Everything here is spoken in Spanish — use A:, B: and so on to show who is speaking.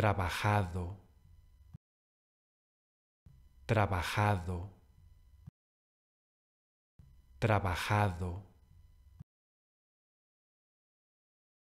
A: trabajado, trabajado, trabajado.